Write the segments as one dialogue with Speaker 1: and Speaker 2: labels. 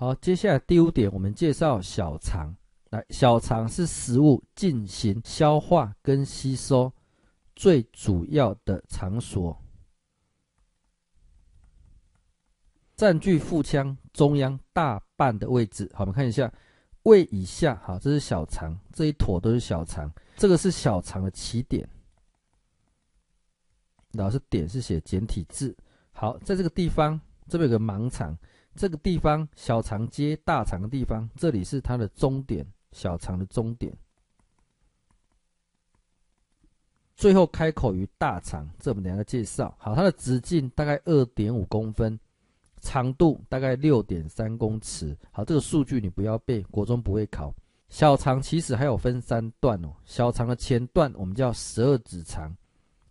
Speaker 1: 好，接下来第五点，我们介绍小肠。来，小肠是食物进行消化跟吸收最主要的场所，占据腹腔中央大半的位置。好，我们看一下胃以下，好，这是小肠，这一坨都是小肠。这个是小肠的起点，老师点是写简体字。好，在这个地方，这边有个盲肠。这个地方小肠接大肠的地方，这里是它的终点，小肠的终点，最后开口于大肠。这我们两个介绍好，它的直径大概二点五公分，长度大概六点三公尺。好，这个数据你不要背，国中不会考。小肠其实还有分三段哦，小肠的前段我们叫十二指肠，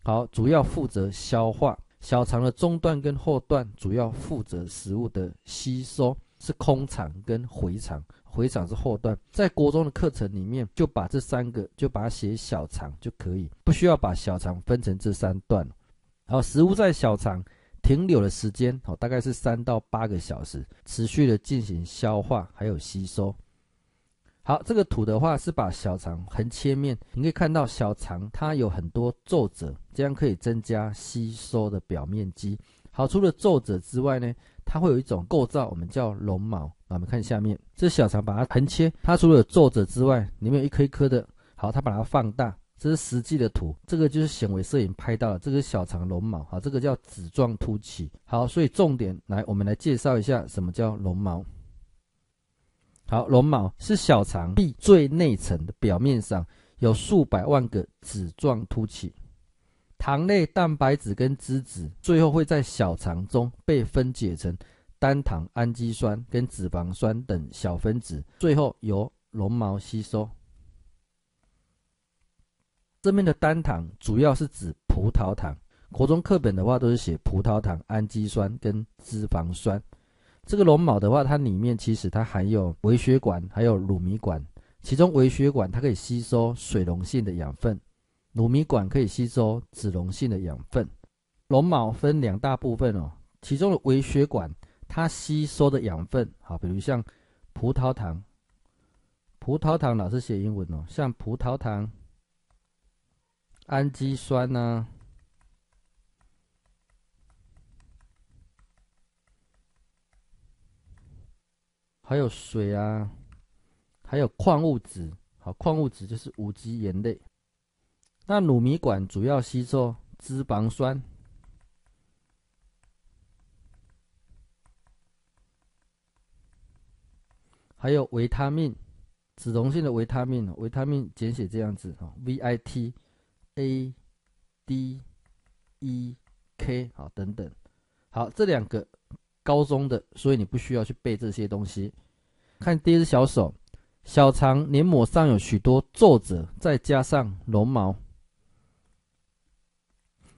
Speaker 1: 好，主要负责消化。小肠的中段跟后段主要负责食物的吸收，是空肠跟回肠，回肠是后段。在国中的课程里面，就把这三个就把它写小肠就可以，不需要把小肠分成这三段好，食物在小肠停留的时间，好，大概是三到八个小时，持续的进行消化还有吸收。好，这个土的话是把小肠横切面，你可以看到小肠它有很多皱褶，这样可以增加吸收的表面积。好，除了皱褶之外呢，它会有一种构造，我们叫绒毛。我们看下面，这小肠把它横切，它除了有皱褶之外，里面有一颗颗的。好，它把它放大，这是实际的图，这个就是显微摄影拍到的这个小肠绒毛。好，这个叫指状突起。好，所以重点来，我们来介绍一下什么叫绒毛。好，绒毛是小肠壁最内层的表面上有数百万个子状突起，糖类、蛋白质跟脂质最后会在小肠中被分解成单糖、氨基酸跟脂肪酸等小分子，最后由绒毛吸收。这边的单糖主要是指葡萄糖，国中课本的话都是写葡萄糖、氨基酸跟脂肪酸。这个龙毛的话，它里面其实它含有微血管，还有乳糜管。其中微血管它可以吸收水溶性的养分，乳糜管可以吸收脂溶性的养分。龙毛分两大部分哦，其中的微血管它吸收的养分，好，比如像葡萄糖，葡萄糖老是写英文哦，像葡萄糖、氨基酸呢。还有水啊，还有矿物质，好，矿物质就是无机盐类。那乳糜管主要吸收脂肪酸，还有维他命，脂溶性的维他命，维他命简写这样子哈 v I T A D E K 啊等等，好这两个。高中的，所以你不需要去背这些东西。看第一只小手，小肠黏膜上有许多皱褶，再加上绒毛，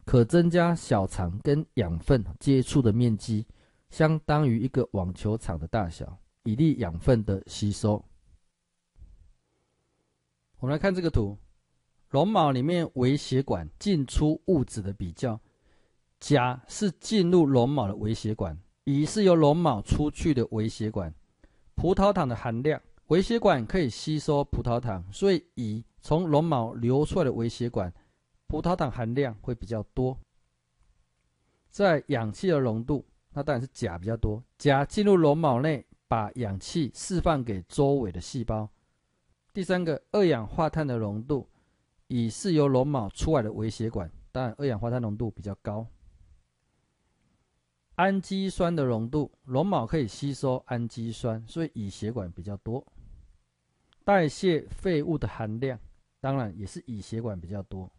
Speaker 1: 可增加小肠跟养分接触的面积，相当于一个网球场的大小，以利养分的吸收。我们来看这个图，绒毛里面微血管进出物质的比较，甲是进入绒毛的微血管。乙是由绒毛出去的微血管，葡萄糖的含量，微血管可以吸收葡萄糖，所以乙从绒毛流出来的微血管葡萄糖含量会比较多。在氧气的浓度，那当然是甲比较多，甲进入绒毛内把氧气释放给周围的细胞。第三个，二氧化碳的浓度，乙是由绒毛出来的微血管，当然二氧化碳浓度比较高。氨基酸的浓度，绒毛可以吸收氨基酸，所以乙血管比较多。代谢废物的含量，当然也是乙血管比较多。